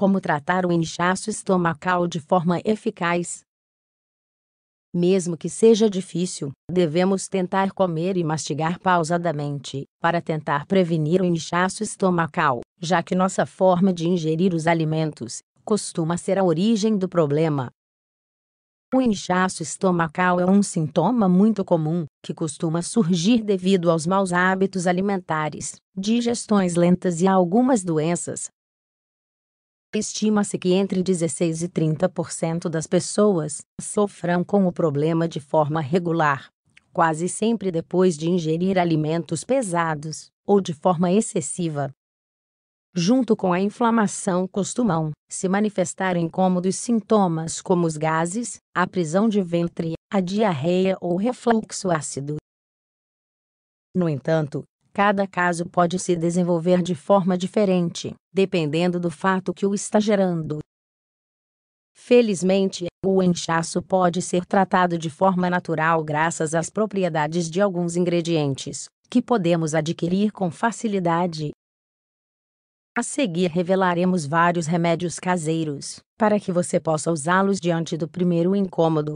Como tratar o inchaço estomacal de forma eficaz. Mesmo que seja difícil, devemos tentar comer e mastigar pausadamente, para tentar prevenir o inchaço estomacal, já que nossa forma de ingerir os alimentos costuma ser a origem do problema. O inchaço estomacal é um sintoma muito comum, que costuma surgir devido aos maus hábitos alimentares, digestões lentas e algumas doenças, estima-se que entre 16 e 30% das pessoas sofram com o problema de forma regular, quase sempre depois de ingerir alimentos pesados ou de forma excessiva. Junto com a inflamação, costumam se manifestar incômodos sintomas como os gases, a prisão de ventre, a diarreia ou refluxo ácido. No entanto, Cada caso pode se desenvolver de forma diferente, dependendo do fato que o está gerando. Felizmente, o inchaço pode ser tratado de forma natural graças às propriedades de alguns ingredientes, que podemos adquirir com facilidade. A seguir revelaremos vários remédios caseiros, para que você possa usá-los diante do primeiro incômodo.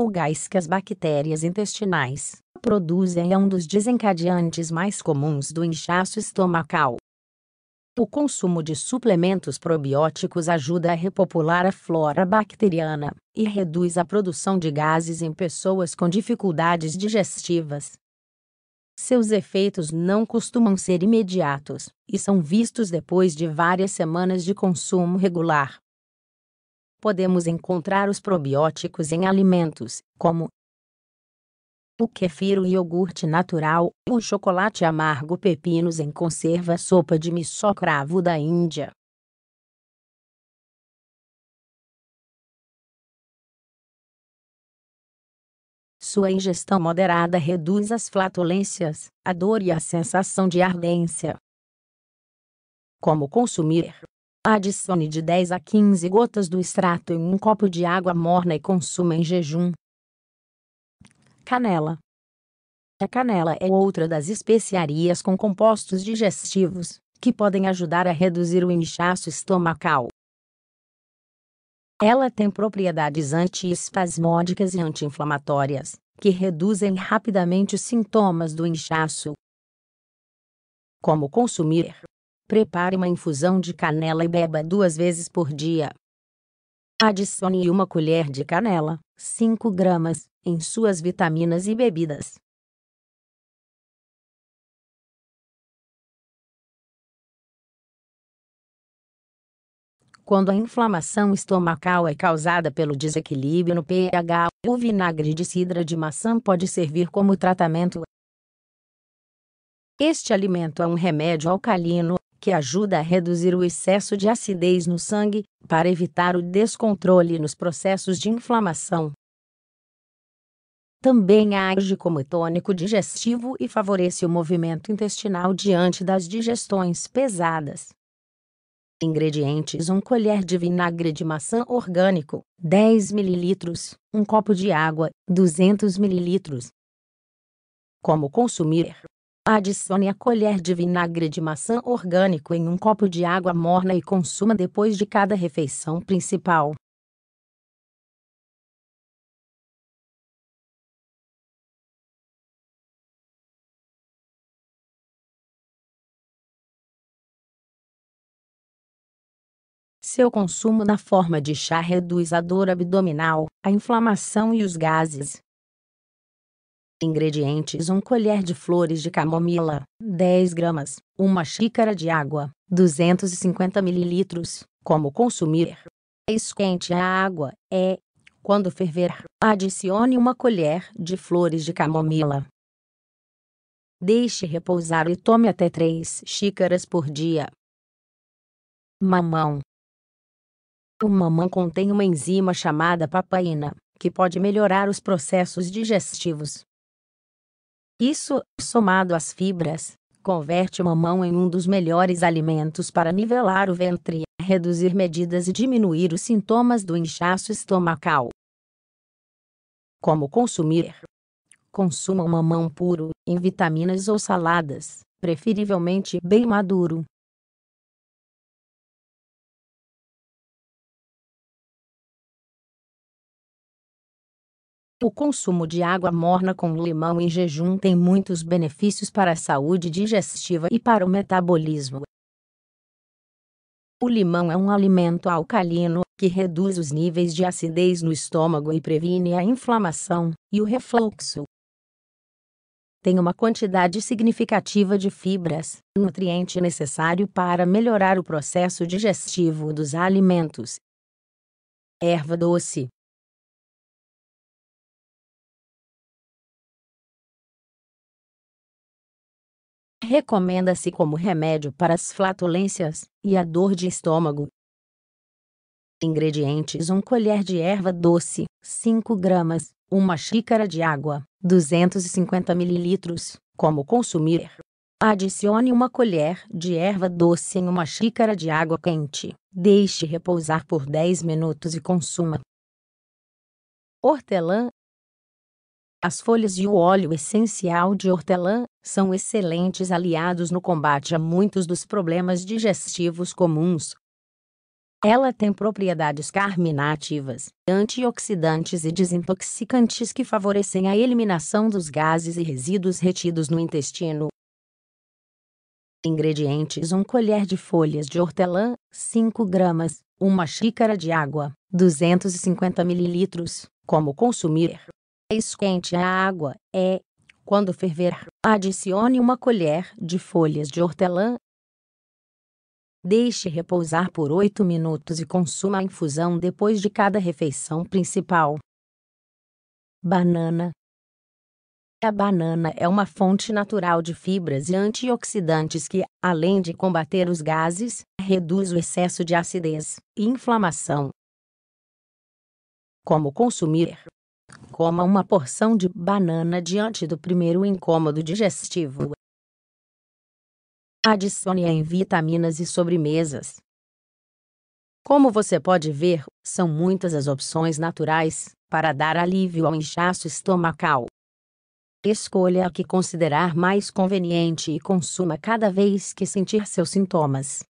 o gás que as bactérias intestinais produzem é um dos desencadeantes mais comuns do inchaço estomacal. O consumo de suplementos probióticos ajuda a repopular a flora bacteriana e reduz a produção de gases em pessoas com dificuldades digestivas. Seus efeitos não costumam ser imediatos e são vistos depois de várias semanas de consumo regular podemos encontrar os probióticos em alimentos, como o kefir, o iogurte natural, o chocolate amargo, pepinos em conserva, sopa de miso, cravo da Índia. Sua ingestão moderada reduz as flatulências, a dor e a sensação de ardência. Como consumir Adicione de 10 a 15 gotas do extrato em um copo de água morna e consuma em jejum. Canela. A canela é outra das especiarias com compostos digestivos que podem ajudar a reduzir o inchaço estomacal. Ela tem propriedades antiespasmódicas e anti-inflamatórias, que reduzem rapidamente os sintomas do inchaço. Como consumir? Prepare uma infusão de canela e beba duas vezes por dia. Adicione uma colher de canela, 5 gramas, em suas vitaminas e bebidas. Quando a inflamação estomacal é causada pelo desequilíbrio no pH, o vinagre de cidra de maçã pode servir como tratamento. Este alimento é um remédio alcalino que ajuda a reduzir o excesso de acidez no sangue, para evitar o descontrole nos processos de inflamação. Também age como tônico digestivo e favorece o movimento intestinal diante das digestões pesadas. Ingredientes: 1 colher de vinagre de maçã orgânico, 10 ml, 1 copo de água, 200 ml. Como consumir? Adicione a colher de vinagre de maçã orgânico em um copo de água morna e consuma depois de cada refeição principal. Seu consumo na forma de chá reduz a dor abdominal, a inflamação e os gases. Ingredientes: 1 colher de flores de camomila, 10 gramas, 1 xícara de água, 250 ml. Como consumir? Esquente a água, é. Quando ferver, adicione uma colher de flores de camomila. Deixe repousar e tome até 3 xícaras por dia. Mamão: O mamão contém uma enzima chamada papaina, que pode melhorar os processos digestivos isso, somado às fibras, converte o mamão em um dos melhores alimentos para nivelar o ventre, reduzir medidas e diminuir os sintomas do inchaço estomacal. Como consumir? Consuma o mamão puro, em vitaminas ou saladas, preferivelmente bem maduro, O consumo de água morna com limão em jejum tem muitos benefícios para a saúde digestiva e para o metabolismo. O limão é um alimento alcalino que reduz os níveis de acidez no estômago e previne a inflamação e o refluxo. Tem uma quantidade significativa de fibras, nutriente necessário para melhorar o processo digestivo dos alimentos. Erva doce Recomenda-se como remédio para as flatulências e a dor de estômago. Ingredientes: 1 colher de erva doce, 5 gramas, 1 xícara de água, 250 ml. Como consumir? Adicione uma colher de erva doce em uma xícara de água quente. Deixe repousar por 10 minutos e consuma. Hortelã as folhas e o óleo essencial de hortelã são excelentes aliados no combate a muitos dos problemas digestivos comuns. Ela tem propriedades carminativas, antioxidantes e desintoxicantes que favorecem a eliminação dos gases e resíduos retidos no intestino. Ingredientes: 1 colher de folhas de hortelã, 5 gramas, 1 xícara de água, 250 ml. Como consumir? Esquente a água, é, quando ferver, adicione uma colher de folhas de hortelã. Deixe repousar por 8 minutos e consuma a infusão depois de cada refeição principal. Banana A banana é uma fonte natural de fibras e antioxidantes que, além de combater os gases, reduz o excesso de acidez e inflamação. Como consumir coma uma porção de banana diante do primeiro incômodo digestivo. Adicione-a em vitaminas e sobremesas. Como você pode ver, são muitas as opções naturais para dar alívio ao inchaço estomacal. Escolha a que considerar mais conveniente e consuma cada vez que sentir seus sintomas.